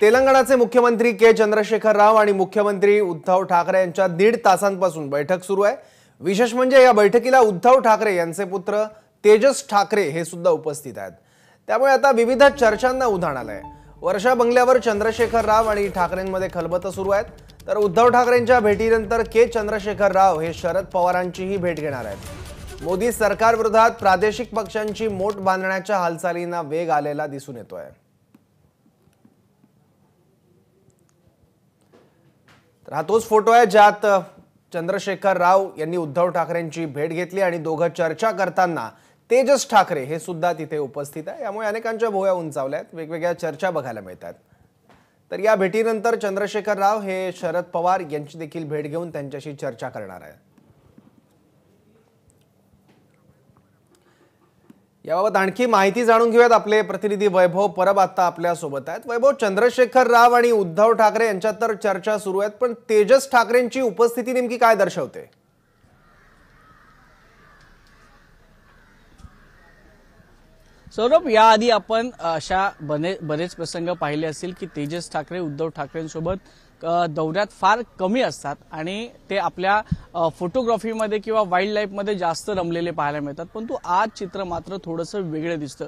तेलंगणाचे मुख्यमंत्री के चंद्रशेखर राव आणि मुख्यमंत्री उद्धव ठाकरे यांच्या दीड तासांपासून बैठक सुरू आहे विशेष म्हणजे या बैठकीला उद्धव ठाकरे यांचे पुत्र तेजस ठाकरे हे सुद्धा उपस्थित आहेत त्यामुळे आता विविध चर्चांना उधाण आलंय वर्षा बंगल्यावर चंद्रशेखर राव आणि ठाकरेंमध्ये खलबतं सुरू आहेत तर उद्धव ठाकरेंच्या भेटीनंतर के चंद्रशेखर राव हे शरद पवारांचीही भेट घेणार आहेत मोदी सरकारविरोधात प्रादेशिक पक्षांची मोठ बांधण्याच्या हालचालींना वेग आलेला दिसून येतोय तर हा तोच फोटो आहे ज्यात चंद्रशेखर राव यांनी उद्धव ठाकरेंची भेट घेतली आणि दोघं चर्चा करताना तेजस ठाकरे हे सुद्धा तिथे उपस्थित आहे यामुळे अनेकांच्या भोव्या उंचावल्या आहेत वेगवेगळ्या चर्चा बघायला मिळतात तर या भेटीनंतर चंद्रशेखर राव हे शरद पवार यांची देखील भेट घेऊन त्यांच्याशी चर्चा करणार आहेत याबाबत आणखी माहिती जाणून घेऊयात आपले प्रतिनिधी वैभव परब आता आपल्यासोबत आहेत वैभव चंद्रशेखर राव आणि उद्धव ठाकरे यांच्यात तर चर्चा सुरू आहेत पण तेजस ठाकरेंची उपस्थिती नेमकी काय दर्शवते सौरभ याआधी आपण अशा बने बरेच प्रसंग पाहिले असतील की तेजस ठाकरे उद्धव ठाकरेंसोबत दौऱ्यात फार कमी असतात आणि ते आपल्या फोटोग्राफीमध्ये किंवा वाईल्ड लाईफमध्ये जास्त रमलेले पाहायला मिळतात परंतु आज चित्र मात्र थोडंसं वेगळं दिसतं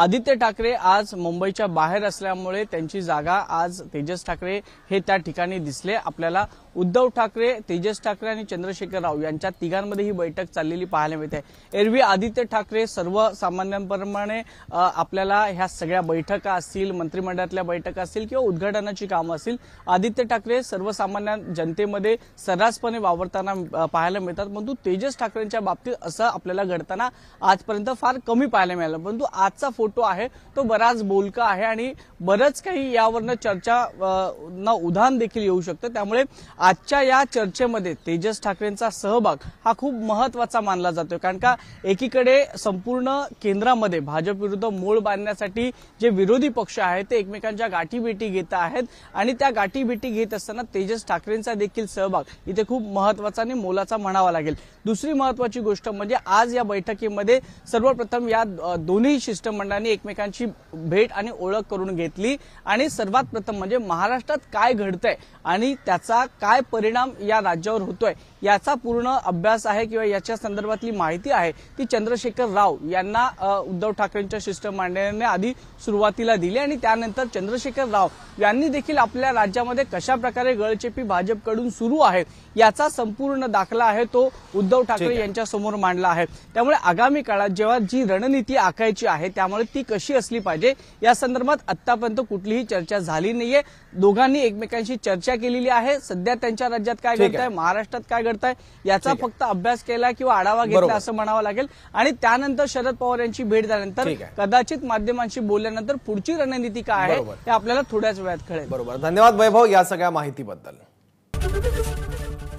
आदित्य ठाकरे आज मुंबईच्या बाहेर असल्यामुळे त्यांची जागा आज तेजस ठाकरे हे त्या ठिकाणी दिसले आपल्याला उद्धव ठाकरे तेजस ठाकरे आणि चंद्रशेखर राव यांच्या तिघांमध्ये ही बैठक चाललेली पाहायला मिळते एरवी आदित्य ठाकरे सर्वसामान्यांप्रमाणे आपल्याला ह्या सगळ्या बैठका असतील मंत्रिमंडळातल्या बैठका असतील किंवा उद्घाटनाची कामं असतील आदित्य ठाकरे सर्वसामान्य जनतेमध्ये सर्रासपणे वावरताना पाहायला मिळतात परंतु तेजस ठाकरेंच्या बाबतीत असं आपल्याला घडताना आजपर्यंत फार कमी पाहायला मिळालं परंतु आजचा फोटो आहे तो बराच बोलका आहे आणि बरंच काही यावरनं चर्चा ना उदाहरण देखील येऊ शकतं त्यामुळे आजच्या या चर्चेमध्ये तेजस ठाकरेंचा सहभाग हा खूप महत्वाचा मानला जातोय कारण का एकीकडे संपूर्ण केंद्रामध्ये भाजप विरुद्ध मूळ बांधण्यासाठी जे विरोधी पक्ष आहेत ते एकमेकांच्या गाठीभेटी घेत आहेत आणि त्या गाठीभेटी घेत घेत असताना तेजस ठाकरेंचा देखील सहभाग इथे खूप महत्वाचा आणि मोलाचा म्हणावा लागेल दुसरी महत्वाची गोष्ट म्हणजे आज या बैठकीमध्ये सर्वप्रथम या दोन्ही शिष्टमंडळांनी एकमेकांची भेट आणि ओळख करून घेतली आणि सर्वात प्रथम म्हणजे महाराष्ट्रात काय घडतंय आणि त्याचा काय परिणाम या राज्यावर होतोय याचा पूर्ण अभ्यास आहे किंवा याच्या संदर्भातली माहिती आहे ती चंद्रशेखर राव यांना उद्धव ठाकरेंच्या शिष्टमंडळाने आधी सुरुवातीला दिली आणि त्यानंतर चंद्रशेखर राव यांनी देखील आपल्या राज्यामध्ये कशा प्रकारे गळचेपी भाजपकडून सुरू आहे याचा संपूर्ण दाखला आहे तो उद्धव ठाकरे यांच्या समोर मांडला आहे त्यामुळे आगामी काळात जेव्हा जी रणनीती आखायची आहे त्यामुळे ती कशी असली पाहिजे या संदर्भात आतापर्यंत कुठलीही चर्चा झाली नाहीये दोघांनी एकमेकांशी चर्चा केलेली आहे सध्या त्यांच्या राज्यात काय घडत महाराष्ट्रात काय घडत याचा फक्त अभ्यास केला किंवा आढावा घेतला असं म्हणावा लागेल आणि त्यानंतर शरद पवार यांची भेट झाल्यानंतर कदाचित माध्यमांशी बोलल्यानंतर पुढची रणनीती काय आहे हे आपल्याला थोड्याच वेळात कळेल बरोबर धन्यवाद वैभव या सगळ्या सगळ्या माहितीबद्दल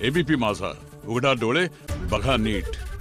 एबीपी माझा उघडा डोळे बघा नीट